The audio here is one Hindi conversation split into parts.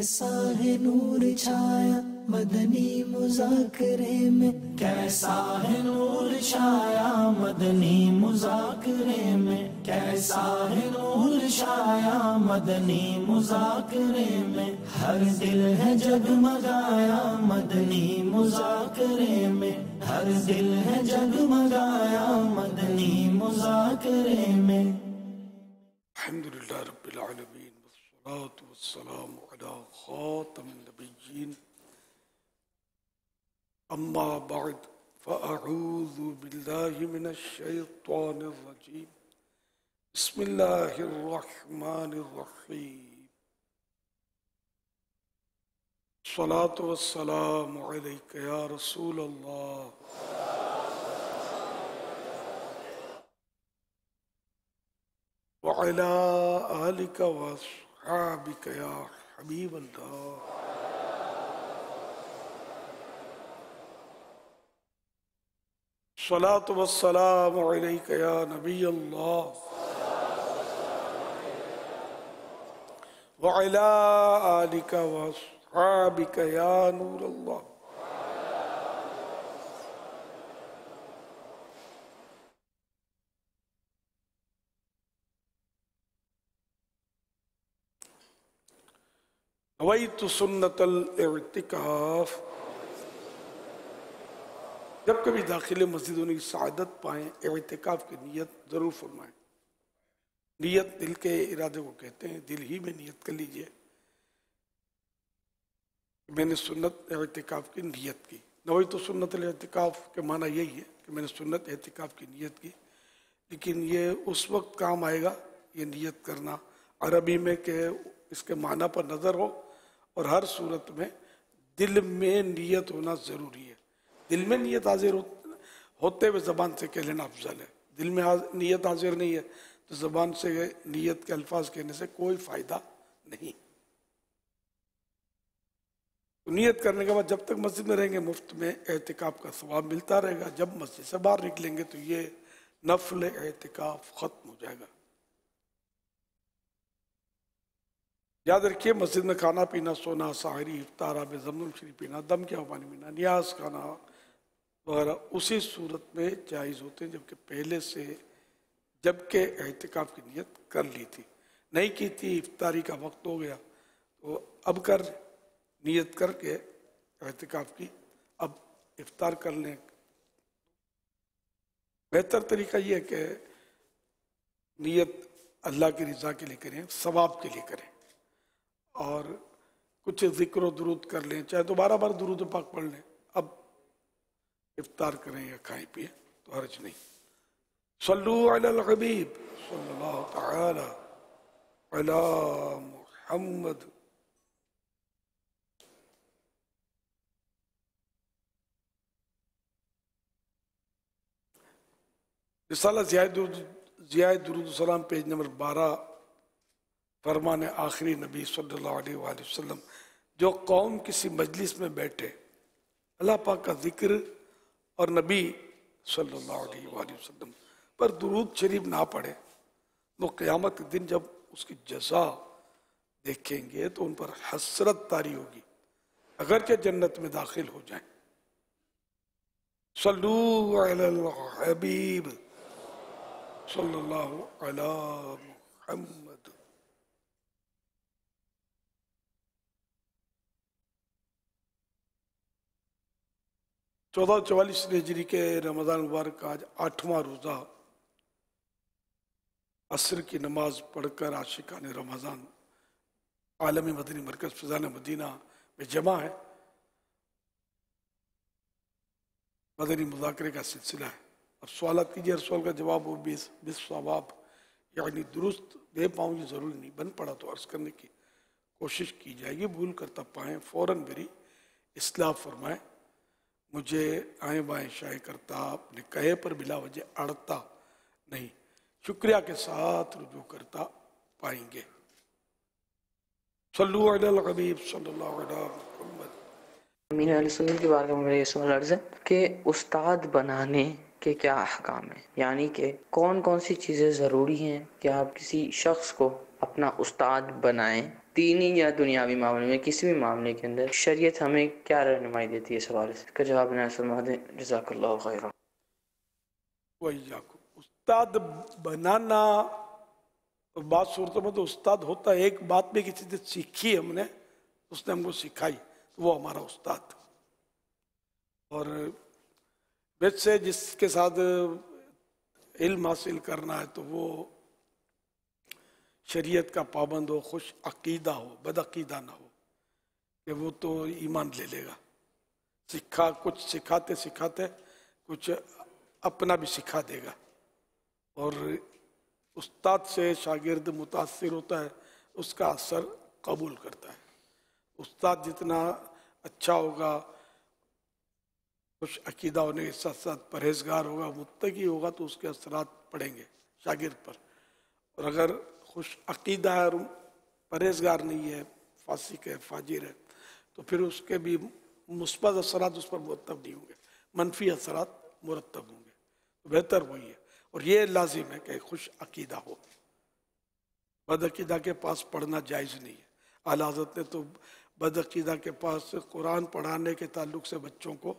कैसा है नूर छाया मदनी मुजाकरे में कैसा है नूर छाया मदनी मुजाकरे में कैसा है नूर छाया मदनी मुजाकरे में हर दिल है जगमगाया मदनी मुजाकरे में हर दिल है जगमगाया मदनी मुजाकरे में अलहमदिल्ला रबीआलमीन वसलाम بعده خاتم النبيين أما بعد فأعوذ بالله من الشيطان الرجيم بسم الله الرحمن الرحيم الصلاة والسلام عليك يا رسول الله وعلى آلك وأصحابك يا حبيب الله الصلاة والسلام عليك يا نبي الله وعلى آلك وأصحابك يا نور الله वही तो सुन्नतल इतिकाफ जब कभी दाखिल मस्जिद होने की शहादत पाए एतिकाफ की नीयत ज़रूर फरमाएं नीयत दिल के इरादे को कहते हैं दिल ही में नीयत कर लीजिए मैंने सुन्नत एवतिकाफ की नीयत की नवई तो सुन्नत एहतिकाफ के माना यही है कि मैंने सुन्नत एहतिकाफ की नीयत की लेकिन ये उस वक्त काम आएगा ये नीयत करना अरबी में के इसके माना पर नज़र हो और हर सूरत में दिल में नीयत होना ज़रूरी है दिल में नीयत हाजिर होते हुए ज़बान से कह लेना अफजल है दिल में नियत नीयत हाजिर नहीं है तो ज़बान से नीयत के अल्फाज कहने से कोई फ़ायदा नहीं तो नीयत करने के बाद जब तक मस्जिद में रहेंगे मुफ्त में एहतिकाफ का स्वाब मिलता रहेगा जब मस्जिद से बाहर निकलेंगे तो ये नफल एहतिकाफ ख़त्म हो जाएगा याद रखिए मस्जिद में खाना पीना सोना साहरी इफ्तारा में श्री शरीफ पीना दम के पानी पीना न्याज खाना वगैरह उसी सूरत में जायज़ होते हैं जबकि पहले से जबकि एहतिकाफ की नीयत कर ली थी नहीं की थी इफ्तारी का वक्त हो गया तो अब कर नीयत करके एहतिकाफ की अब इफ्तार कर लें बेहतर तरीका यह है कि नीयत अल्लाह की रज़ा के लिए करें सवाब के लिए करें और कुछ जिक्र दुरुद कर लें चाहे दोबारा बार दुरुद पाक पढ़ लें अब इफ्तार करें या खाएं पिए तो हर्ज नहीं सल्लू मुहम्मद हबीब रिसाला जिया दुरुद सलाम पेज नंबर बारह फरमान आखिरी नबी सल्लल्लाहु अलैहि वसल्लम जो कौम किसी मजलिस में बैठे अल्लाह पाक का जिक्र और नबी सल्लल्लाहु अलैहि वसल्लम पर दुरूद शरीफ ना पढ़े वो क़यामत के दिन जब उसकी जजा देखेंगे तो उन पर हसरत तारी होगी अगर के जन्नत में दाखिल हो जाए हबीब सल्लल्लाहु अलैहि चौदह चौवालीस नजरी के रमज़ान मुबारक का आज आठवां रोज़ा असर की नमाज पढ़कर आशिका ने रमज़ान आलम मदनी मरकज़ फ़िजान मदीना में जमा है मदनी मुजाकरे का सिलसिला है अब सवाल कीजिए हर सवाल का जवाब वो बेस बेसवाब यानी दुरुस्त दे पाऊँ ज़रूरी नहीं बन पड़ा तो अर्ज़ करने की कोशिश की जाएगी भूल करता पाएँ फ़ौर मेरी असलाह फरमाएँ मुझे आए बाएँ शाय करता अपने कहे पर बिला वजह अड़ता नहीं शुक्रिया के साथ रुजू करता पाएंगे सल्लू के बारे में मेरा ये उस्ताद बनाने के क्या अहकाम है यानी के कौन कौन सी चीज़ें ज़रूरी हैं कि आप किसी शख्स को अपना उस्ताद बनाएं दीनी या दुनियावी मामले में किसी भी मामले के अंदर शरीयत हमें क्या रहनुमाई देती है सवाल से इसका जवाब नसलमा दें जजाकल्ला खैर उस्ताद बनाना बात सूरतों में तो उस्ताद होता है एक बात भी किसी से सीखी हमने उसने हमको सिखाई तो वो हमारा उस्ताद और वैसे जिसके साथ इल्म हासिल करना है तो वो शरीयत का पाबंद हो खुश अकीदा हो बदअकीदा ना हो कि वो तो ईमान ले लेगा सिखा कुछ सिखाते सिखाते कुछ अपना भी सिखा देगा और उस्ताद से शागिर्द मुतासर होता है उसका असर कबूल करता है उस्ताद जितना अच्छा होगा कुछ अकीदा होने के साथ साथ परहेजगार होगा मुत्तकी होगा तो उसके असरात पड़ेंगे शागिर्द पर और अगर खुश अकीदा है और परहेजगार नहीं है फासिक है फाजिर है तो फिर उसके भी मुस्बत असरा उस पर मुरतब नहीं होंगे मनफी असरा मुरतब होंगे तो बेहतर वही है और ये लाजिम है कि खुश अकीदा हो बदअकीदा के पास पढ़ना जायज़ नहीं है अलाजत ने तो बदअकीदा के पास कुरान पढ़ाने के ताल्लुक से बच्चों को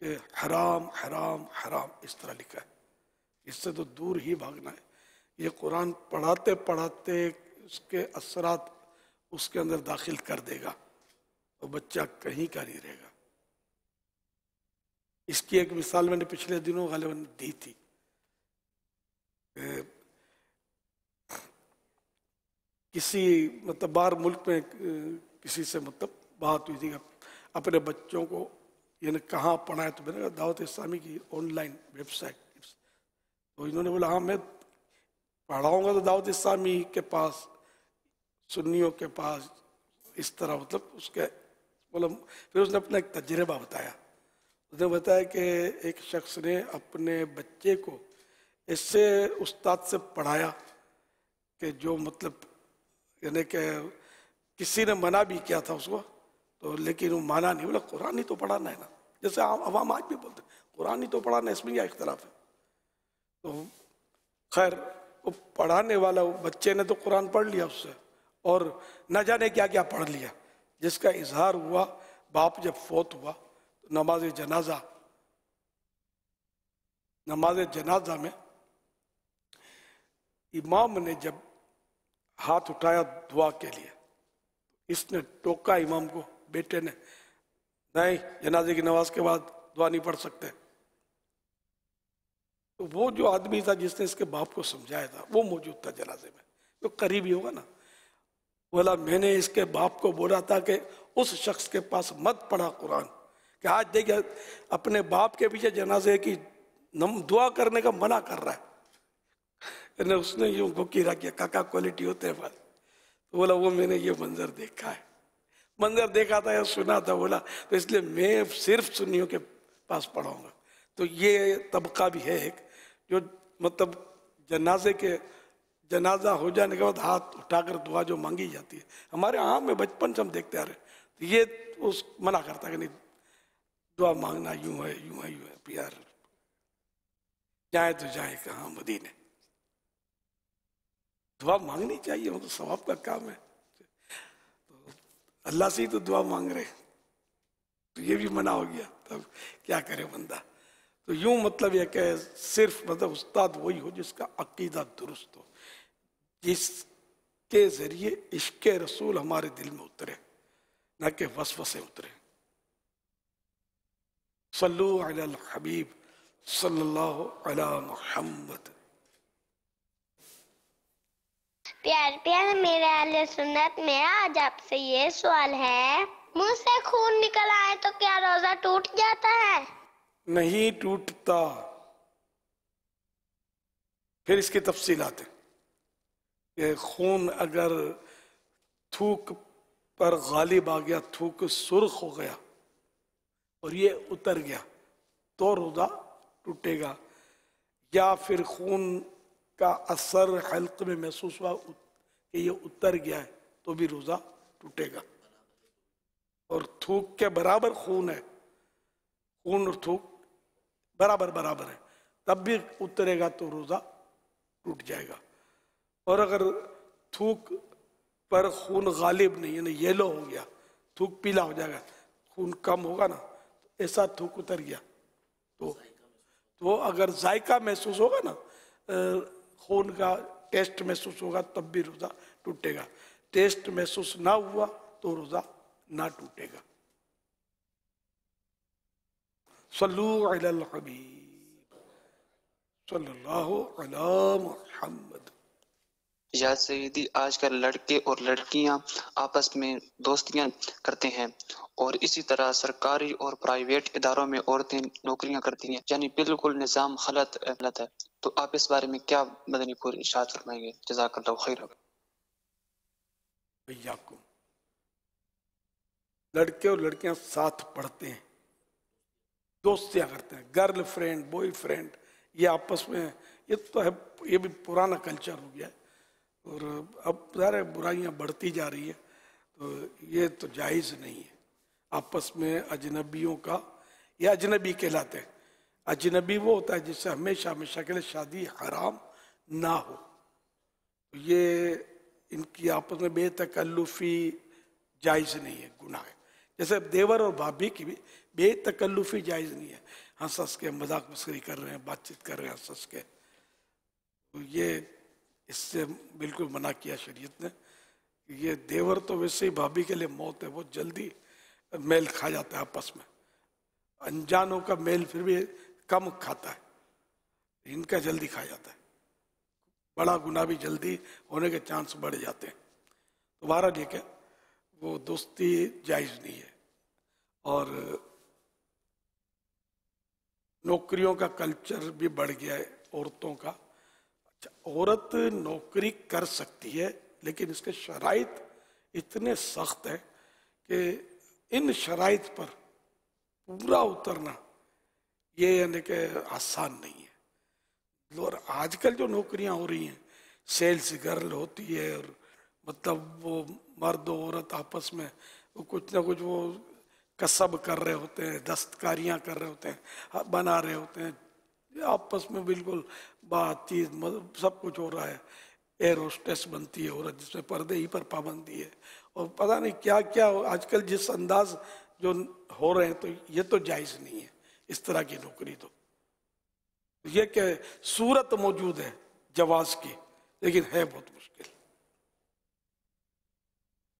कि हराम हराम हराम इस तरह लिखा है इससे तो दूर ही भागना है ये कुरान पढ़ाते पढ़ाते उसके असरात उसके अंदर दाखिल कर देगा तो बच्चा कहीं का नहीं रहेगा इसकी एक मिसाल मैंने पिछले दिनों गालिबन दी थी किसी मतलब बाहर मुल्क में किसी से मतलब बात हुई थी अपने बच्चों को यानी कहाँ पढ़ाए तो मैंने कहा दावत इस्लामी की ऑनलाइन वेबसाइट तो इन्होंने बोला हाँ मैं पढ़ाऊंगा तो दाऊद इस्लामी के पास सुन्नियों के पास इस तरह मतलब उसके मतलब फिर उसने अपना एक तजर्बा बताया उसने बताया कि एक शख्स ने अपने बच्चे को इससे उस्ताद से पढ़ाया कि जो मतलब यानी कि किसी ने मना भी किया था उसको तो लेकिन वो माना नहीं बोला कुरान ही तो पढ़ाना है ना जैसे आवाम आज भी बोलते कुरान ही तो पढ़ाना इसमें क्या इख्तलाफ है तो खैर वो पढ़ाने वाला बच्चे ने तो कुरान पढ़ लिया उससे और न जाने क्या क्या पढ़ लिया जिसका इजहार हुआ बाप जब फोत हुआ तो नमाज जनाजा नमाज जनाजा में इमाम ने जब हाथ उठाया दुआ के लिए इसने टोका इमाम को बेटे ने नहीं जनाजे की नमाज के बाद दुआ नहीं पढ़ सकते तो वो जो आदमी था जिसने इसके बाप को समझाया था वो मौजूद था जनाजे में तो करीब ही होगा ना बोला मैंने इसके बाप को बोला था कि उस शख्स के पास मत पढ़ा कुरान कि आज देखिए अपने बाप के पीछे जनाजे की नम दुआ करने का मना कर रहा है ने उसने यूं घुकीरा किया काका क्वालिटी होते हैं बात तो बोला वो मैंने ये मंजर देखा है मंजर देखा था या सुना था बोला तो इसलिए मैं सिर्फ सुनियों के पास पढ़ाऊंगा तो ये तबका भी है एक जो मतलब जनाजे के जनाजा हो जाने के बाद हाथ उठाकर दुआ जो मांगी जाती है हमारे आम में बचपन से हम देखते आ रहे तो ये उस मना करता कि नहीं दुआ मांगना यूं है यूं है यूं है प्यार जाए तो जाए कहा मदीने दुआ मांगनी चाहिए वो तो सवाब का काम है तो अल्लाह से ही तो दुआ मांग रहे तो ये भी मना हो गया तब क्या करे बंदा तो यूं मतलब यह कह सिर्फ मतलब उस्ताद वही हो जिसका अकीदा दुरुस्त हो जिसके जरिए इश्क रसूल हमारे दिल में उतरे न कि वसवसे उतरे हबीब सल्लल्लाहु अला मोहम्मद प्यार प्यार मेरे आले सुन्नत में आज आपसे ये सवाल है मुंह से खून निकल आए तो क्या रोजा टूट जाता है नहीं टूटता फिर इसकी तफसील आते खून अगर थूक पर गालिब आ गया थूक सुर्ख हो गया और ये उतर गया तो रोज़ा टूटेगा या फिर खून का असर हल्क में महसूस हुआ कि ये उतर गया है तो भी रोज़ा टूटेगा और थूक के बराबर खून है खून और थूक बराबर बराबर है तब भी उतरेगा तो रोज़ा टूट जाएगा और अगर थूक पर खून गालिब नहीं यानी येलो हो गया थूक पीला हो जाएगा खून कम होगा ना तो ऐसा थूक उतर गया तो तो अगर जायका महसूस होगा ना खून का टेस्ट महसूस होगा तब भी रोज़ा टूटेगा टेस्ट महसूस ना हुआ तो रोज़ा ना टूटेगा मोहम्मद या सईदी आजकल लड़के और लड़कियां आपस में दोस्तियां करते हैं और इसी तरह सरकारी और प्राइवेट इदारों में औरतें नौकरियां करती हैं यानी बिल्कुल निज़ाम गलत गलत है तो आप इस बारे में क्या मदनीपुर इशात फरमाएंगे जजाक खैर लड़के और लड़कियां साथ पढ़ते हैं दोस्तियाँ करते हैं गर्ल फ्रेंड बॉय फ्रेंड ये आपस में ये तो है ये भी पुराना कल्चर हो गया है और अब सारे बुराइयाँ बढ़ती जा रही है तो ये तो जायज़ नहीं है आपस में अजनबियों का ये अजनबी कहलाते हैं अजनबी वो होता है जिससे हमेशा हमेशा के लिए शादी हराम ना हो तो ये इनकी आपस में बेतकल्लुफी जायज़ नहीं है गुनाह है जैसे देवर और भाभी की भी बेतकल्लुफी जायज़ नहीं है हंस हंस के मजाक मस्करी कर रहे हैं बातचीत कर रहे हैं हंस हंस के तो ये इससे बिल्कुल मना किया शरीयत ने ये देवर तो वैसे ही भाभी के लिए मौत है बहुत जल्दी मेल खा जाता है आपस में अनजानों का मेल फिर भी कम खाता है इनका जल्दी खा जाता है बड़ा गुना भी जल्दी होने के चांस बढ़ जाते हैं दोबारा देखें वो दोस्ती जायज़ नहीं है और नौकरियों का कल्चर भी बढ़ गया है औरतों का अच्छा औरत नौकरी कर सकती है लेकिन इसके शराइ इतने सख्त है कि इन शराइ पर पूरा उतरना ये यानी कि आसान नहीं है और आजकल जो नौकरियां हो रही हैं सेल्स गर्ल होती है और मतलब वो मर्द औरत आपस में वो कुछ ना कुछ वो कसब कर रहे होते हैं दस्तकारियाँ कर रहे होते हैं बना रहे होते हैं आपस में बिल्कुल बातचीत मतलब सब कुछ हो रहा है एयर होस्टेस बनती है औरत जिसमें पर्दे ही पर पाबंदी है और पता नहीं क्या क्या आजकल जिस अंदाज जो हो रहे हैं तो ये तो जायज़ नहीं है इस तरह की नौकरी तो ये क्या सूरत मौजूद है जवाज की लेकिन है बहुत मुश्किल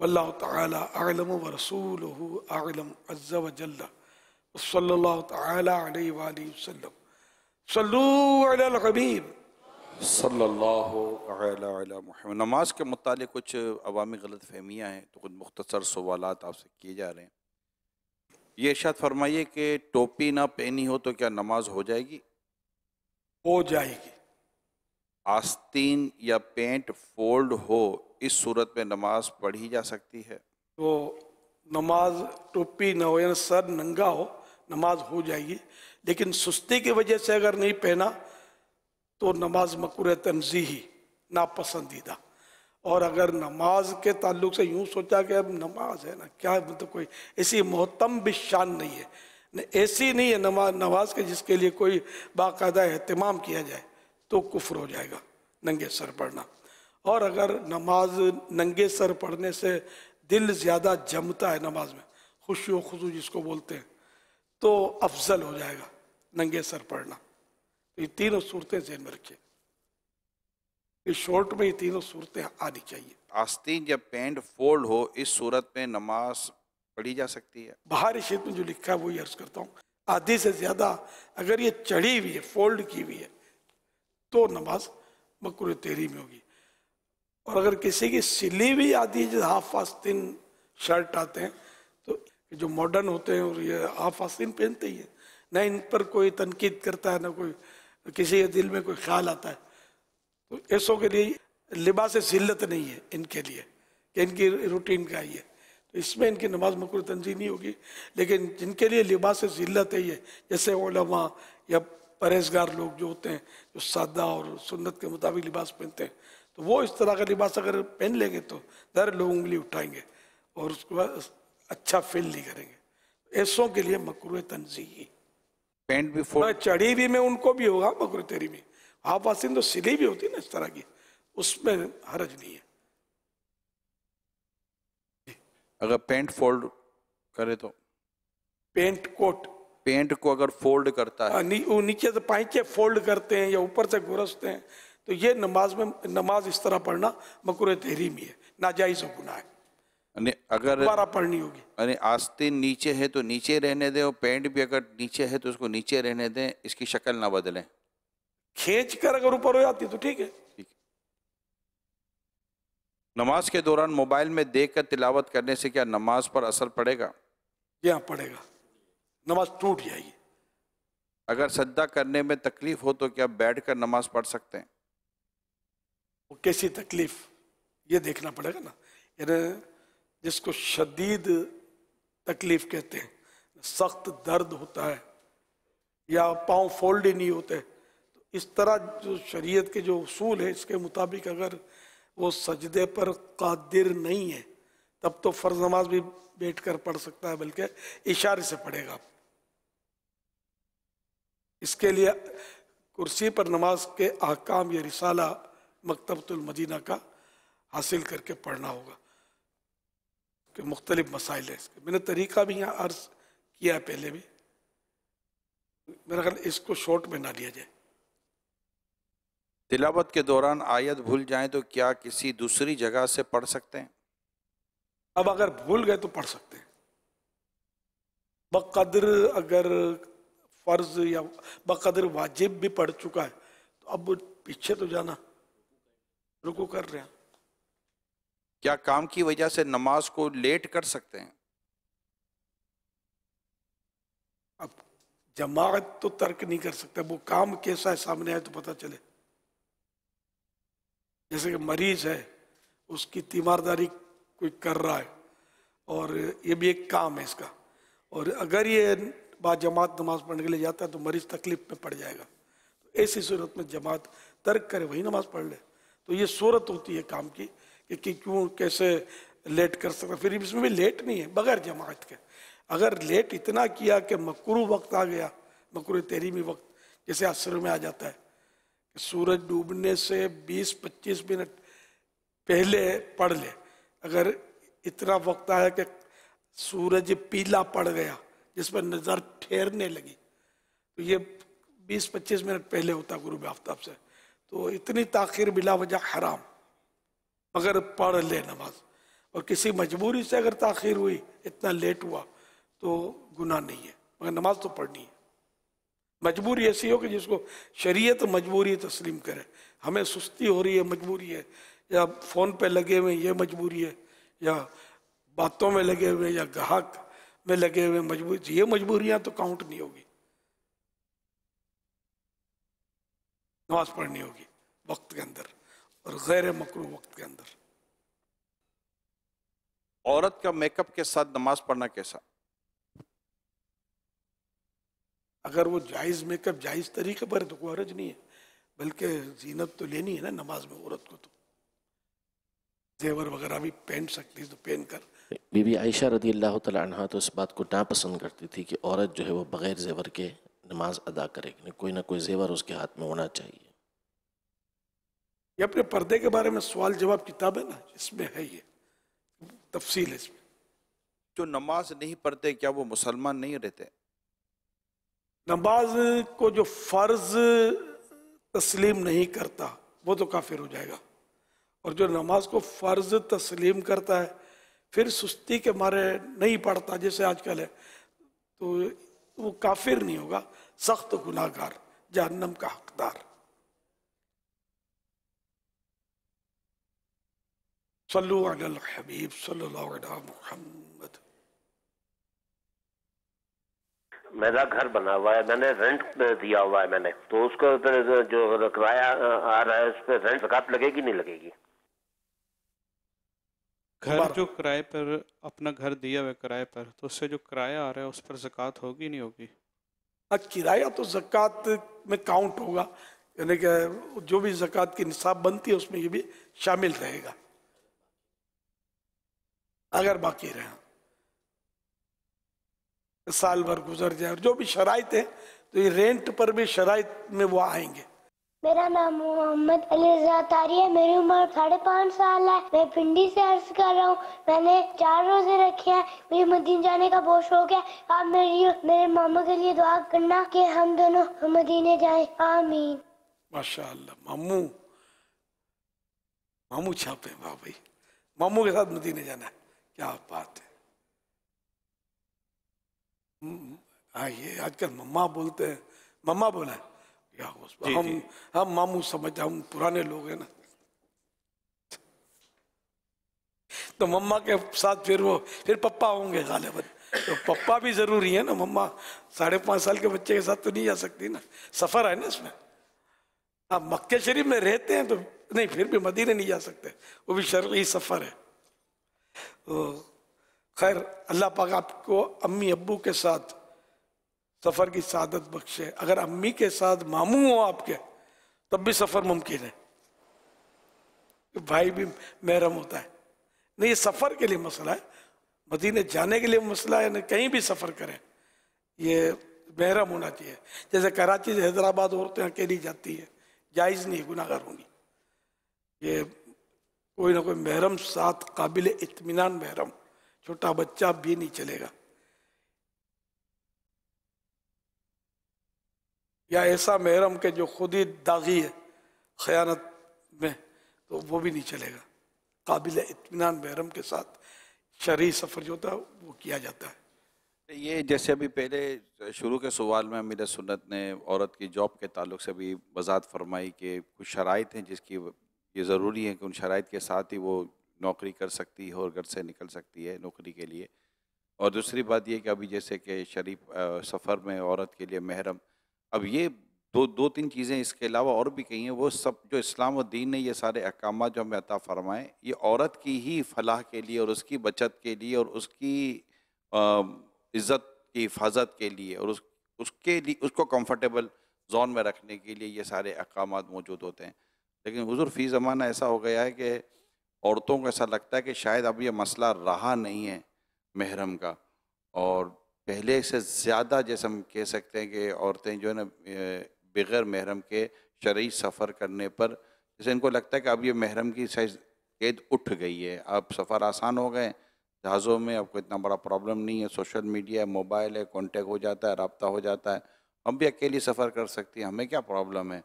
अल्लाह तलम वरसूल आलम अज़ वजल्ला वसल तसलम सलूबीब सल्लल्लाहु नमाज के मतलब कुछ अवामी गलत फहमियाँ हैं तो कुछ मुख्तसर सवाल आपसे किए जा रहे हैं ये इर्शाद फरमाइए कि टोपी ना पहनी हो तो क्या नमाज हो जाएगी हो जाएगी आस्तीन या पेंट फोल्ड हो इस सूरत में नमाज पढ़ी जा सकती है तो नमाज टोपी न हो यानी सर नंगा हो नमाज हो जाएगी लेकिन सुस्ती की वजह से अगर नहीं पहना तो नमाज तनजी ही नापसंदीदा और अगर नमाज के ताल्लुक से यूँ सोचा कि अब नमाज है ना क्या मतलब तो कोई ऐसी मोहतम भी शान नहीं है ऐसी नहीं है नमाज नमाज के जिसके लिए कोई बाकायदा अहतमाम किया जाए तो कुफर हो जाएगा नंगे सर पढ़ना और अगर नमाज नंगे सर पढ़ने से दिल ज़्यादा जमता है नमाज में खुश खुशू जिसको बोलते हैं तो अफजल हो जाएगा नंगे सर पढ़ना तो ये तीनों सूरतें जहन में रखिए इस शॉर्ट में ये तीनों सूरतें आनी चाहिए आस्तीन जब पेंट फोल्ड हो इस सूरत में नमाज पढ़ी जा सकती है बाहरी क्षेत्र में जो लिखा है वही अर्ज करता हूँ आधी से ज़्यादा अगर ये चढ़ी हुई है फोल्ड की हुई है तो नमाज मकर तेरी में होगी और अगर किसी की सिली भी आती है जैसे हाफ आस्तीन शर्ट आते हैं तो जो मॉडर्न होते हैं और ये हाफ आस्तीन पहनते ही हैं ना इन पर कोई तनकीद करता है ना कोई किसी के दिल में कोई ख्याल आता है तो ऐसों के लिए लिबास जिल्लत नहीं है इनके लिए कि इनकी रूटीन का ही है तो इसमें इनकी नमाज मकर तंजी नहीं होगी लेकिन जिनके लिए लिबास जिल्लत है ये जैसे ओलमा या परहेजगार लोग जो होते हैं जो सादा और सुन्नत के मुताबिक लिबास पहनते हैं तो वो इस तरह का लिबास अगर पहन लेंगे तो दर लोग उंगली उठाएंगे और उसके बाद अच्छा फील नहीं करेंगे ऐसों के लिए मकर तनजी पेंट भी फोड़ चढ़ी भी में उनको भी होगा मकर तेरी में आप वासी तो सिली भी होती है ना इस तरह की उसमें हरज नहीं है अगर पेंट फोल्ड करे तो पेंट कोट पेंट को अगर फोल्ड करता है हाँ, नी, नीचे से पैंचे फोल्ड करते हैं या ऊपर से घुरसते हैं तो ये नमाज में नमाज इस तरह पढ़ना मकुर तहरी में है नाजायज़ गुना है अगर दोबारा पढ़नी होगी अरे आस्तीन नीचे है तो नीचे रहने दें और पेंट भी अगर नीचे है तो उसको नीचे रहने दें इसकी शक्ल ना बदलें खींच कर अगर ऊपर हो जाती तो ठीक है ठीक नमाज के दौरान मोबाइल में देख कर तिलावत करने से क्या नमाज पर असर पड़ेगा जी हाँ पड़ेगा नमाज टूट जाएगी अगर सद्दा करने में तकलीफ हो तो क्या बैठ कर नमाज पढ़ सकते हैं वो कैसी तकलीफ ये देखना पड़ेगा ना यानी जिसको शदीद तकलीफ कहते हैं सख्त दर्द होता है या पाँव फोल्ड ही नहीं होते तो इस तरह जो शरीयत के जो असूल है इसके मुताबिक अगर वो सजदे पर कादिर नहीं है तब तो फ़र्ज नमाज भी बैठ कर पढ़ सकता है बल्कि इशारे से पढ़ेगा इसके लिए कुर्सी पर नमाज के अहकाम या रिसाला मदीना का हासिल करके पढ़ना होगा कि मुख्तलिफ मसाइल है इसके मैंने तरीका भी यहाँ अर्ज किया है पहले भी मेरा ख्याल इसको शॉर्ट में ना लिया जाए तिलावत के दौरान आयत भूल जाए तो क्या किसी दूसरी जगह से पढ़ सकते हैं अब अगर भूल गए तो पढ़ सकते हैं बकदर अगर फ़र्ज या बकदर वाजिब भी पढ़ चुका है तो अब पीछे तो जाना रुकू कर रहे हैं क्या काम की वजह से नमाज को लेट कर सकते हैं अब जमात तो तर्क नहीं कर सकते वो काम कैसा है सामने आए तो पता चले जैसे कि मरीज है उसकी तीमारदारी कोई कर रहा है और ये भी एक काम है इसका और अगर ये बात जमात नमाज पढ़ने के लिए जाता है तो मरीज तकलीफ में पड़ जाएगा तो ऐसी सूरत में जमात तर्क करे वही नमाज पढ़ ले तो ये सूरत होती है काम की कि, क्यों कैसे लेट कर सकता फिर इसमें भी लेट नहीं है बगैर जमात के अगर लेट इतना किया कि मकरू वक्त आ गया मकर तहरीमी वक्त जैसे असर में आ जाता है कि सूरज डूबने से 20-25 मिनट पहले पढ़ ले अगर इतना वक्त आया कि सूरज पीला पड़ गया जिस पर नज़र ठहरने लगी तो ये 20-25 मिनट पहले होता गुरु आफ्ताब से तो इतनी ताखिर बिला वजह हराम मगर पढ़ ले नमाज और किसी मजबूरी से अगर ताखिर हुई इतना लेट हुआ तो गुनाह नहीं है मगर नमाज तो पढ़नी है मजबूरी ऐसी हो कि जिसको शरीयत मजबूरी तस्लीम करे हमें सुस्ती हो रही है मजबूरी है या फ़ोन पे लगे हुए ये मजबूरी है या बातों में लगे हुए या ग्राहक में लगे हुए मजबूरी ये मजबूरियाँ तो काउंट नहीं होगी नमाज पढ़नी होगी वक्त के अंदर और गैर मकरू वक्त के अंदर औरत का मेकअप के साथ नमाज पढ़ना कैसा अगर वो जायज मेकअप जायज तरीके पर है तो कोई हरज नहीं है बल्कि जीनत तो लेनी है ना नमाज में औरत को तो जेवर वगैरह भी पहन सकती है तो पहन कर बीबी आयशा रदी अल्लाह तो इस बात को नापसंद करती थी कि औरत जो है वो बगैर जेवर के नमाज अदा करेगी कोई ना कोई जेवर उसके हाथ में होना चाहिए ये अपने पर्दे के बारे में सवाल जवाब किताब है ना इसमें है ये तफसील है इसमें जो नमाज नहीं पढ़ते क्या वो मुसलमान नहीं रहते नमाज को जो फर्ज तस्लीम नहीं करता वो तो काफिर हो जाएगा और जो नमाज को फर्ज तस्लीम करता है फिर सुस्ती के मारे नहीं पढ़ता जैसे आजकल है तो वो काफिर नहीं होगा सख्त गुनाकार जहनम का हकदार हबीब मोहम्मद मेरा घर बना हुआ है मैंने रेंट दिया हुआ है मैंने तो उसको जो किराया आ रहा है उस पर रेंट लगेगी नहीं लगेगी घर जो किराए पर अपना घर दिया हुआ किराए पर तो उससे जो किराया आ रहा है उस पर जक़ात होगी नहीं होगी अच्छा किराया तो जक़ात में काउंट होगा यानी कि जो भी जक़ात की निसाब बनती है उसमें ये भी शामिल रहेगा अगर बाकी रहे साल भर गुजर जाए और जो भी शराइत है तो ये रेंट पर भी शराइ में वो आएंगे मेरा नाम मोहम्मद अली तारी है मेरी उम्र साढ़े पाँच साल है मैं पिंडी से अर्ज कर रहा हूँ मैंने चार रोजे रखे हैं मुझे मदीन जाने का बहुत शौक है आप मेरी मेरे मामा के लिए दुआ करना कि हम दोनों मदीने जाए आमीन माशाल्लाह मामू मामू छापे वाह भाई मामू के साथ मदीने जाना है क्या बात है हाँ हम्म, ये आजकल मम्मा बोलते हैं मम्मा बोला है जी, हम जी. हम मामू समझ हम पुराने लोग हैं ना तो मम्मा के साथ फिर वो फिर पप्पा होंगे गालिबन तो पप्पा भी जरूरी है ना मम्मा साढ़े पाँच साल के बच्चे के साथ तो नहीं जा सकती ना सफ़र है ना इसमें आप मक्के शरीफ में रहते हैं तो नहीं फिर भी मदीने नहीं जा सकते वो भी शर् सफ़र है तो खैर अल्लाह पाक आपको अम्मी अब्बू के साथ सफ़र की सादत बख्शे अगर अम्मी के साथ मामू हो आपके तब भी सफ़र मुमकिन है भाई भी महरम होता है नहीं ये सफ़र के लिए मसला है मदीने जाने के लिए मसला है ना कहीं भी सफ़र करें ये महरम होना चाहिए जैसे कराची से हैदराबाद औरतें अकेली जाती है जायज़ नहीं गुनागर होंगी ये कोई ना कोई महरम साथ काबिल इतमान महरम छोटा बच्चा भी नहीं चलेगा या ऐसा महरम के जो खुद ही दागी है खयानत में तो वो भी नहीं चलेगा काबिल इतमान महरम के साथ शरी सफ़र जो होता है वो किया जाता है ये जैसे अभी पहले शुरू के सवाल में अमीर सुन्नत ने औरत की जॉब के ताल्लुक से भी वजात फरमाई कि कुछ शराइ हैं जिसकी ये ज़रूरी है कि उन शराइ के साथ ही वो नौकरी कर सकती है और घर से निकल सकती है नौकरी के लिए और दूसरी बात यह कि अभी जैसे कि शरीफ सफ़र में औरत के लिए महरम अब ये दो दो तीन चीज़ें इसके अलावा और भी कही हैं वो सब जो इस्लाम और दीन ने ये सारे अहकाम जो हमें अता फ़रमाएँ ये औरत की ही फलाह के लिए और उसकी बचत के लिए और उसकी इज़्ज़त की हिफाजत के लिए और उस उसके लिए उसको कंफर्टेबल जोन में रखने के लिए ये सारे अहकाम मौजूद होते हैं लेकिन हजूर फ़ी ज़माना ऐसा हो गया है कि औरतों को ऐसा लगता है कि शायद अब ये मसला रहा नहीं है महरम का और पहले से ज़्यादा जैसे हम कह सकते हैं कि औरतें जो है ना बगैर महरम के शरी सफ़र करने पर जैसे इनको लगता है कि अब ये महरम की साइज कैद उठ गई है अब सफ़र आसान हो गए जहाज़ों में आपको इतना बड़ा प्रॉब्लम नहीं है सोशल मीडिया है मोबाइल है कॉन्टेक्ट हो जाता है रबता हो जाता है हम भी अकेली सफ़र कर सकती हैं हमें क्या प्रॉब्लम है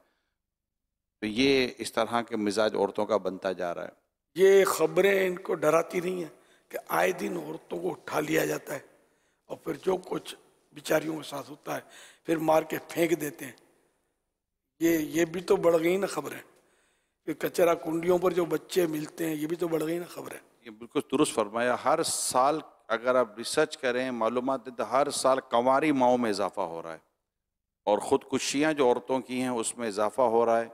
तो ये इस तरह के मिजाज औरतों का बनता जा रहा है ये खबरें इनको डराती नहीं हैं कि आए दिन औरतों को उठा लिया जाता है और फिर जो कुछ बिचारियों के साथ होता है फिर मार के फेंक देते हैं ये ये भी तो बढ़ गई ना खबरें कि कचरा कुंडियों पर जो बच्चे मिलते हैं ये भी तो बढ़ गई ना खबरें ये बिल्कुल दुरुस्त फरमाया हर साल अगर आप रिसर्च करें मालूम तो हर साल कंवारी माओ में इजाफा हो रहा है और ख़ुदकुशियाँ जो औरतों की हैं उसमें इजाफा हो रहा है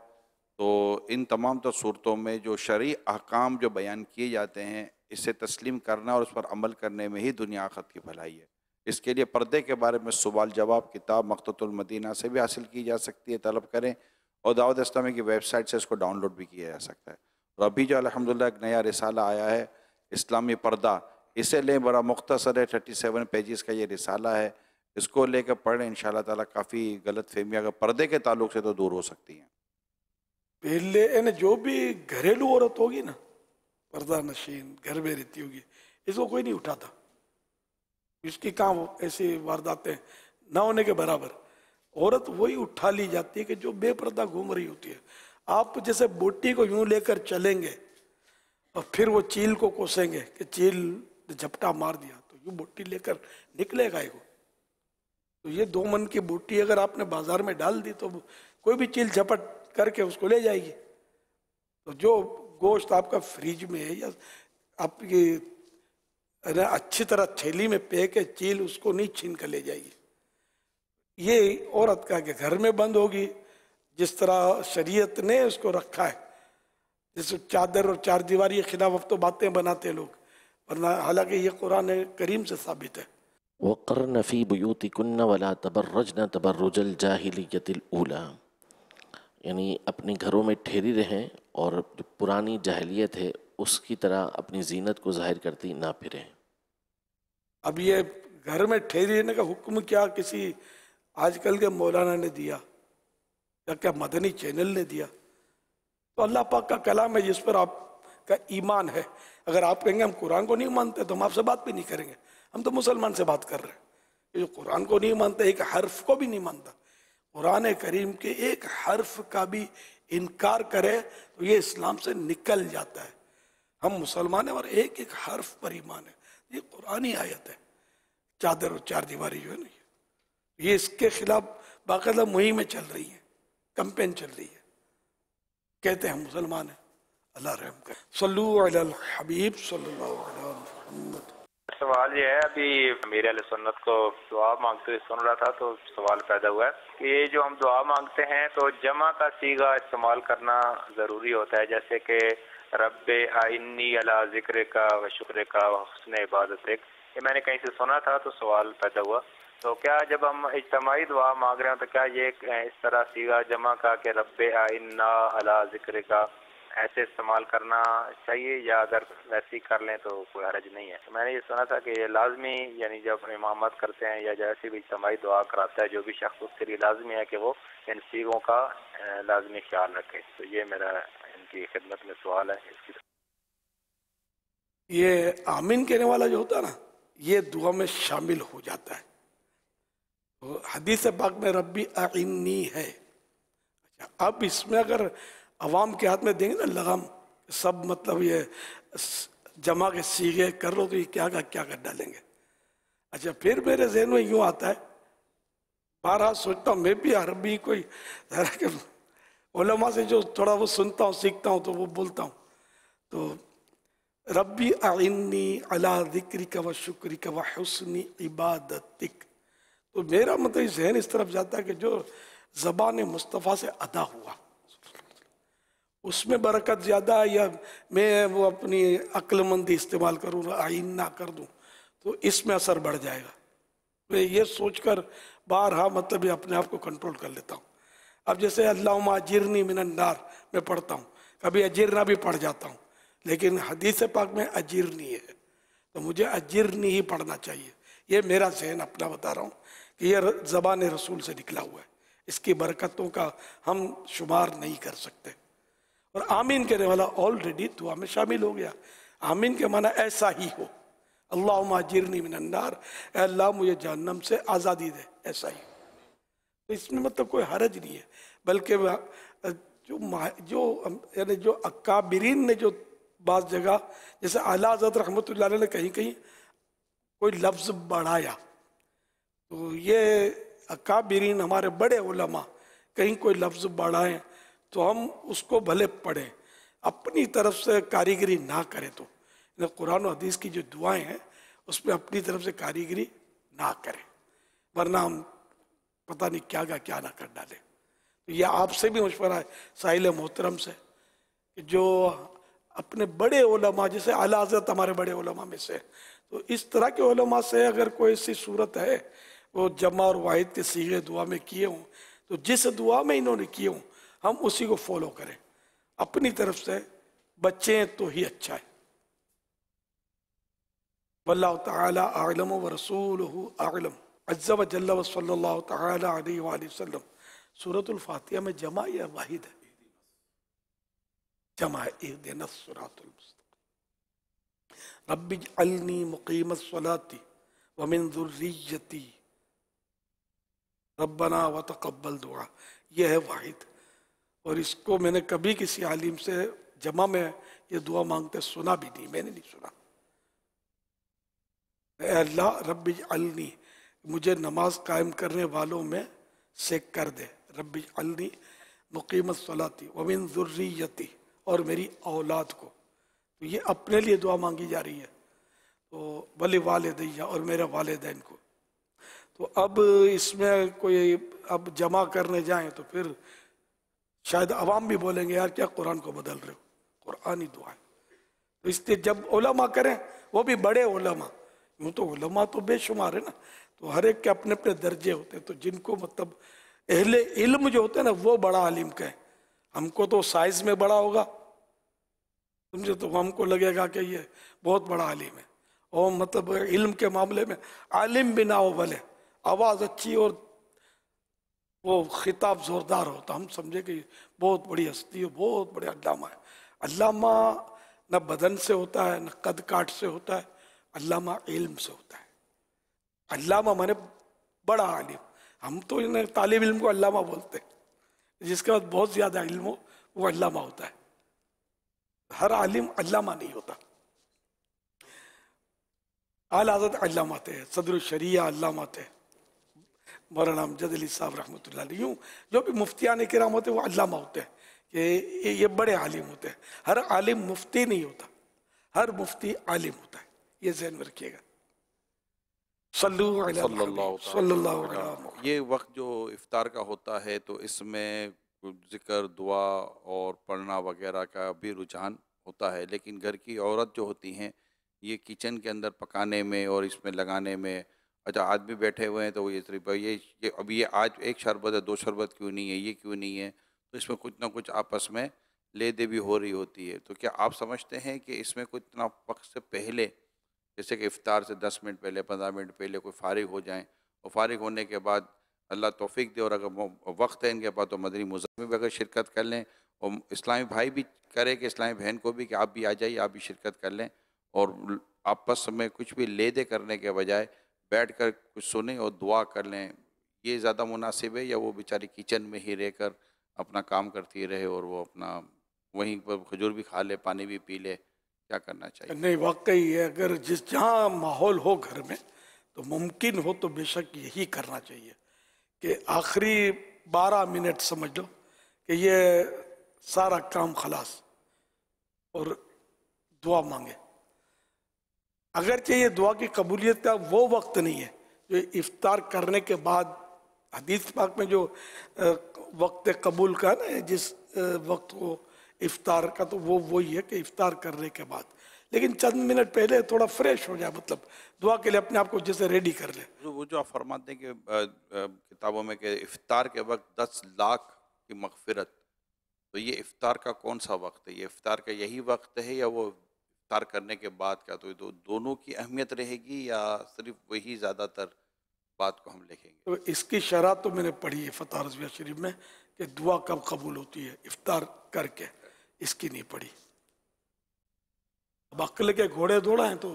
तो इन तमाम तो सूरतों में जो शरी अहकाम जो बयान किए जाते हैं इसे तस्लीम करना और उस पर अमल करने में ही दुनिया आखत की भलाई है इसके लिए पर्दे के बारे में सवाल जवाब किताब मकतुलमदीना से भी हासिल की जा सकती है तलब करें और दाऊद इस्लामी की वेबसाइट से इसको डाउनलोड भी किया जा सकता है और अभी जो अलहमदिल्ला एक नया रिसाला आया है इस्लामी पर्दा इसे लें बड़ा मुख्तसर है थर्टी सेवन पेजेस का ये रिसाला है इसको लेकर पढ़ें इन ताला काफ़ी गलत फहमियाँ अगर पर्दे के ताल्लुक से तो दूर हो सकती हैं पहले यानी जो भी घरेलू औरत होगी ना पर्दा नशीन घर में रहती होगी इसको कोई नहीं उठाता इसकी कहा ऐसी वारदातें ना होने के बराबर औरत वही उठा ली जाती है कि जो बेपर्दा घूम रही होती है आप जैसे बोटी को यूं लेकर चलेंगे और फिर वो चील को कोसेंगे कि चील ने झपटा मार दिया तो यूं बोटी लेकर निकलेगा वो तो ये दो मन की बोटी अगर आपने बाजार में डाल दी तो कोई भी चील झपट करके उसको ले जाएगी तो जो गोश्त आपका फ्रिज में है या आपकी अरे अच्छी तरह थैली में पे के चील उसको नहीं छीन कर ले जाएगी ये औरत का के घर में बंद होगी जिस तरह शरीयत ने उसको रखा है जैसे चादर और चार दीवार के खिलाफ अब तो बातें बनाते लोग वरना हालांकि ये कुरान करीम से साबित है وقرن في بيوتكن ولا वाला تبرج तबर्रजल जाहिलियतला यानी अपने घरों में ठहरी रहें और जो पुरानी जाहिलियत है उसकी तरह अपनी जीनत को जाहिर करती ना फिरें अब ये घर में ठहरने का हुक्म क्या किसी आजकल के मौलाना ने दिया या क्या मदनी चैनल ने दिया तो अल्लाह पाक का कलाम है जिस पर आपका ईमान है अगर आप कहेंगे हम कुरान को नहीं मानते तो हम आपसे बात भी नहीं करेंगे हम तो मुसलमान से बात कर रहे हैं जो कुरान को नहीं मानते एक हर्फ को भी नहीं मानता कुरान करीम के एक हर्फ का भी इनकार करे तो ये इस्लाम से निकल जाता है हम मुसलमान हैं और एक एक हर्फ पर ईमान है ये कुरानी आयत है चादर और चार दीवारी जो है ना ये इसके खिलाफ बाकायदा मुहिमें चल रही हैं कंपेन चल रही है कहते हैं मुसलमान हैं अल्लाह रहम कर हबीब सवाल ये है अभी अमीर अल सुन्नत को दुआ मांगते हुए सुन रहा था तो सवाल पैदा हुआ है कि ये जो हम दुआ मांगते हैं तो जमा का सीगा इस्तेमाल करना ज़रूरी होता है जैसे कि रब आइनी अला ज़िक्र का व शुक्र का हसन इबादत एक ये मैंने कहीं से सुना था तो सवाल पैदा हुआ तो क्या जब हम इजतमाही दुआ मांग रहे हैं तो क्या ये इस तरह सीधा जमा का कि रब आइन्ना अला ज़िक्र का ऐसे इस्तेमाल करना चाहिए या अगर वैसे ही कर लें तो कोई हरज नहीं है तो मैंने ये सुना था कि ये लाजमी यानी जब इमामत करते हैं या जैसे भी इज्तमाही दुआ कराता है जो भी शख्स उसके लिए लाजमी है कि वो इन सीगों का लाजमी ख्याल रखे तो ये मेरा आपकी खिदमत में सवाल है इसकी ये आमीन कहने वाला जो होता है ना ये दुआ में शामिल हो जाता है तो हदीस पाक में रबी आइनी है अच्छा, अब इसमें अगर अवाम के हाथ में देंगे ना लगाम सब मतलब ये जमा के सीगे कर लो तो ये क्या का क्या कर डालेंगे अच्छा फिर मेरे जहन में यूं आता है बारह सोचता हूँ मैं भी अरबी कोई उलमा से जो थोड़ा वो सुनता हूँ सीखता हूँ तो वो बोलता हूँ तो रबी आइन्नी अला जिक्री का व शुक्री का व हसन तो मेरा मतलब जहन इस तरफ जाता है कि जो ज़बान मुस्तफ़ा से अदा हुआ उसमें बरकत ज़्यादा है या मैं वो अपनी अक्लमंदी इस्तेमाल करूँ आइन ना कर दूँ तो इसमें असर बढ़ जाएगा मैं ये सोच कर बार हाँ मतलब अपने आप को कंट्रोल कर लेता हूँ अब जैसे अल्लाह अजीरनी मिनन्नार मैं पढ़ता हूँ कभी अजीरना भी पढ़ जाता हूँ लेकिन हदीस पाक में अजीरनी है तो मुझे अजीरनी ही पढ़ना चाहिए ये मेरा जहन अपना बता रहा हूँ कि यह ज़बान रसूल से निकला हुआ है इसकी बरकतों का हम शुमार नहीं कर सकते और आमीन कहने वाला ऑलरेडी दुआ में शामिल हो गया आमीन के माना ऐसा ही हो अल्लाह अजीरनी मिनन्नार अल्लाह मुझे जहन्नम से आज़ादी दे ऐसा ही तो इसमें मतलब कोई हरज नहीं है बल्कि जो जो यानी जो अकाबरीन ने जो बात जगह जैसे आला आज़ाद रहमत ने कहीं कहीं कोई लफ्ज़ बढ़ाया तो ये अकाबरीन हमारे बड़े उलमा कहीं कोई लफ्ज़ बढ़ाएं तो हम उसको भले पढ़ें अपनी तरफ से कारीगरी ना करें तो कुरान और हदीस की जो दुआएं हैं उसमें अपनी तरफ से कारीगरी ना करें वरना हम पता नहीं क्या का क्या ना कर डालें यह आपसे भी मशवरा है साहिल मोहतरम से जो अपने बड़े ओलमा जैसे आला हजरत हमारे बड़े ओलमा में से तो इस तरह के ओलमा से अगर कोई ऐसी सूरत है वो जमा और वाहिद के सीगे दुआ में किए हों तो जिस दुआ में इन्होंने किए हों हम उसी को फॉलो करें अपनी तरफ से बच्चे तो ही अच्छा है वल्ला तलम व रसूल आलम अज्जा वजल्ला वसल तसल्म सूरतुल फातिहा में जमा या वाहिद है जमा देना रब्बी अलनी मुकीमत सलाती वमिन दुर्रियती रब्बना व तकबल दुआ यह है वाहिद और इसको मैंने कभी किसी आलिम से जमा में ये दुआ मांगते सुना भी नहीं मैंने नहीं सुना अल्लाह रब्बी अलनी मुझे नमाज कायम करने वालों में से कर दे रब्बी अलनी मुकीम सलाती वमिन ज़ुर्रियती और मेरी औलाद को तो ये अपने लिए दुआ मांगी जा रही है तो भले वालदैया और मेरे वालदेन को तो अब इसमें कोई अब जमा करने जाएं तो फिर शायद आवाम भी बोलेंगे यार क्या कुरान को बदल रहे हो कुरान ही दुआ तो इसलिए जब ओलमा करें वो भी बड़े ओलमा यूँ तो ओलमा तो बेशुमार है ना तो हर एक के अपने अपने दर्जे होते हैं तो जिनको मतलब अहले इल्म जो होते हैं ना वो बड़ा आलिम कहें हमको तो साइज में बड़ा होगा समझे तो हमको लगेगा कि ये बहुत बड़ा आलिम है और मतलब इल्म के मामले में आलिम भी ना हो भले आवाज़ अच्छी और वो खिताब ज़ोरदार हो तो हम समझे कि बहुत बड़ी हस्ती है बहुत बड़े अल्लामा है अल्लामा न बदन से होता है न कद काट से होता है अल्लामा इल्म से होता है अल्लामा माने बड़ा आलिम हम तो इन्हें तालब इल्म को अल्लामा बोलते हैं जिसके बाद बहुत ज़्यादा इल्म हो वो अल्लामा होता है हर आलिम अल्लामा नहीं होता आल आजत अल्लामा थे सदर शरिया अल्लामा थे मौलाना अमजद अली साहब रहमत यूँ जो भी ने किराम होते वो अल्लामा होते हैं कि ये, ये बड़े आलिम होते हैं हर आलिम मुफ्ती नहीं होता हर मुफ्ती आलिम होता है ये जहन में रखिएगा ये वक्त जो इफ्तार का होता है तो इसमें जिक्र दुआ और पढ़ना वगैरह का भी रुझान होता है लेकिन घर की औरत जो होती हैं ये किचन के अंदर पकाने में और इसमें लगाने में अच्छा आदमी बैठे हुए हैं तो ये सिर्फ ये ये अब ये आज एक शरबत है दो शरबत क्यों नहीं है ये क्यों नहीं है तो इसमें कुछ ना कुछ आपस में ले दे भी हो रही होती है तो क्या आप समझते हैं कि इसमें कुछ इतना वक्त से पहले जैसे कि इफ़ार से दस मिनट पहले पंद्रह मिनट पहले कोई फारिग हो जाए और फारिग होने के बाद अल्लाह तोफ़ी दे और अगर वक्त है इनके पास तो मदनी मुजाम भी अगर शिरकत कर लें और इस्लामी भाई भी करे कि इस्लामी बहन को भी कि आप भी आ जाइए आप भी शिरकत कर लें और आपस में कुछ भी ले दे करने के बजाय बैठ कर कुछ सुने और दुआ कर लें ये ज़्यादा मुनासिब है या वो बेचारी किचन में ही रह कर अपना काम करती रहे और वो अपना वहीं पर खजूर भी खा ले पानी भी पी ले क्या करना चाहिए नहीं वाकई है अगर जिस जहाँ माहौल हो घर में तो मुमकिन हो तो बेशक यही करना चाहिए कि आखिरी बारह मिनट समझ लो कि ये सारा काम खलास और दुआ मांगे अगर ये दुआ की कबूलियत का वो वक्त नहीं है जो इफ्तार करने के बाद हदीस पाक में जो वक्त कबूल का ना जिस वक्त को इफ्तार का तो वो वही है कि इफ्तार करने के बाद लेकिन चंद मिनट पहले थोड़ा फ्रेश हो जाए मतलब दुआ के लिए अपने आप को जैसे रेडी कर ले जो वो जो आप फरमाते हैं कि किताबों में कि इफ्तार के वक्त दस लाख की मगफरत तो ये इफ्तार का कौन सा वक्त है ये इफ्तार का यही वक्त है या वो इफ्तार करने के बाद का तो दो, दोनों की अहमियत रहेगी या सिर्फ वही ज़्यादातर बात को हम लिखेंगे तो इसकी शराह तो मैंने पढ़ी है फतार रजिया शरीफ में कि दुआ कब कबूल होती है इफ्तार करके इसकी नहीं पड़ी अब अक्ल के घोड़े दौड़ा है तो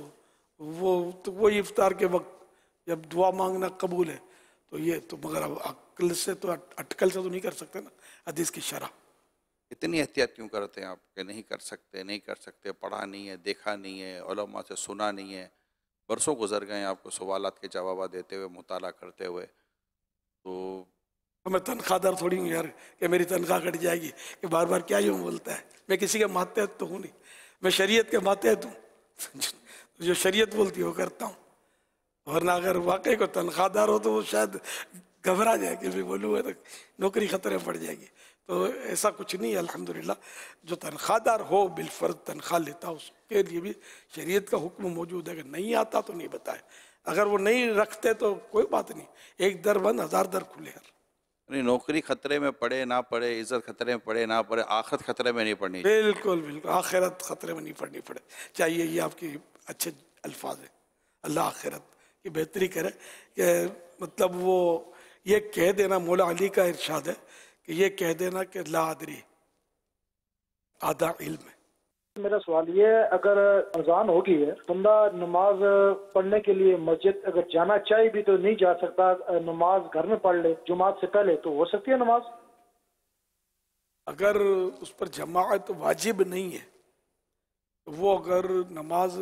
वो तो वो इफ्तार के वक्त जब दुआ मांगना कबूल है तो ये तो मगर अब अक्ल से तो अटकल से तो नहीं कर सकते ना अदीस की शराह इतनी एहतियात क्यों करते हैं आप कि नहीं कर सकते नहीं कर सकते पढ़ा नहीं है देखा नहीं है ओलमा से सुना नहीं है बरसों गुजर गए आपको सवालत के जवाब देते हुए मुताला करते हुए तो तो मैं तनख्वाहदार थोड़ी हूँ यार कि मेरी तनख्वाह कट जाएगी कि बार बार क्या यूँ बोलता है मैं किसी के मातहत तो हूँ नहीं मैं शरीयत के मातहत हूँ जो शरीयत बोलती हो वो करता हूँ वरना अगर वाकई को तनख्वाहदार हो तो वो शायद घबरा जाए कि मैं बोलूँगा तो नौकरी ख़तरे पड़ जाएगी तो ऐसा कुछ नहीं है अल्हम्दुलिल्लाह जो तनख्वाहदार हो बिलफर्द तनख्वाह लेता उसके लिए भी शरीयत का हुक्म मौजूद है अगर नहीं आता तो नहीं बताए अगर वो नहीं रखते तो कोई बात नहीं एक दर बंद हज़ार दर खुले हर अपनी नौकरी खतरे में पड़े ना पड़े इज्जत खतरे में पड़े ना पड़े आखिरत खतरे में नहीं पड़नी बिल्कुल बिल्कुल आखिरत खतरे में नहीं पड़नी पड़े चाहिए ये आपके अच्छे अल्फाज है अल्लाह आखिरत की बेहतरी करे कि मतलब वो ये कह देना मौला अली का इरशाद है कि ये कह देना कि ला आदरी आधा इल्म है मेरा सवाल ये है अगर अजान होगी है बंदा नमाज पढ़ने के लिए मस्जिद अगर जाना चाहे भी तो नहीं जा सकता नमाज घर में पढ़ ले जुमात से पहले तो हो सकती है नमाज अगर उस पर जमात वाजिब नहीं है तो वो अगर नमाज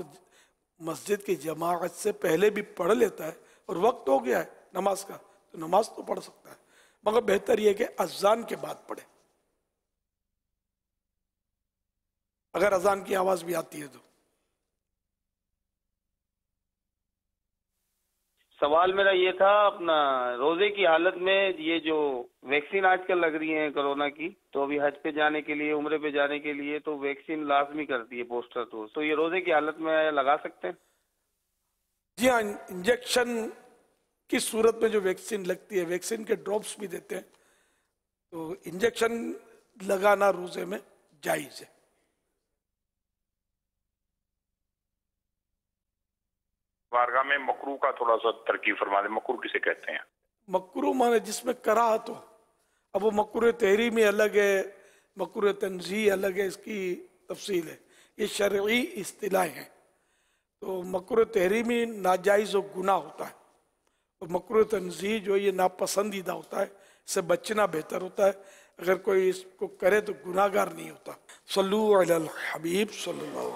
मस्जिद की जमात से पहले भी पढ़ लेता है और वक्त हो गया है नमाज का तो नमाज तो पढ़ सकता है मगर बेहतर यह कि अजान के बाद पढ़े अगर अजान की आवाज भी आती है तो सवाल मेरा ये था अपना रोजे की हालत में ये जो वैक्सीन आजकल लग रही है कोरोना की तो अभी हज पे जाने के लिए उम्र पे जाने के लिए तो वैक्सीन लाजमी करती है पोस्टर तो तो ये रोजे की हालत में लगा सकते हैं जी हाँ इंजेक्शन की सूरत में जो वैक्सीन लगती है वैक्सीन के ड्रॉप्स भी देते हैं तो इंजेक्शन लगाना रोजे में जायज है वारगा में मकरू का थोड़ा सा तरकीब फरमा दे मकरू किसे कहते हैं मकरू माने जिसमें कराहत हो अब वो मकर तहरी में अलग है मकर तनजी अलग है इसकी तफसील है ये शर्य असलाह है तो मकर तहरी में नाजायज़ व गुना होता है और मकर तनजी जो ये नापसंदीदा होता है इससे बचना बेहतर होता है अगर कोई इसको करे तो गुनागार नहीं होता सल्लू हबीब सल्ला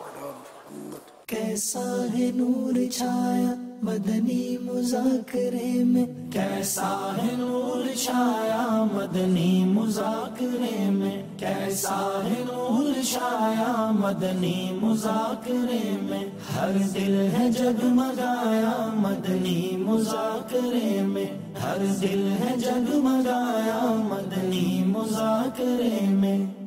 कैसा है नूर छाया मदनी मुजाकरे में कैसा है नूर छाया मदनी मुजाकरे में कैसा है नूर छाया मदनी मुजाकरे में हर दिल है जगमगाया मदनी मुजाकरे में हर दिल है जगमगाया मदनी मुजाकरे में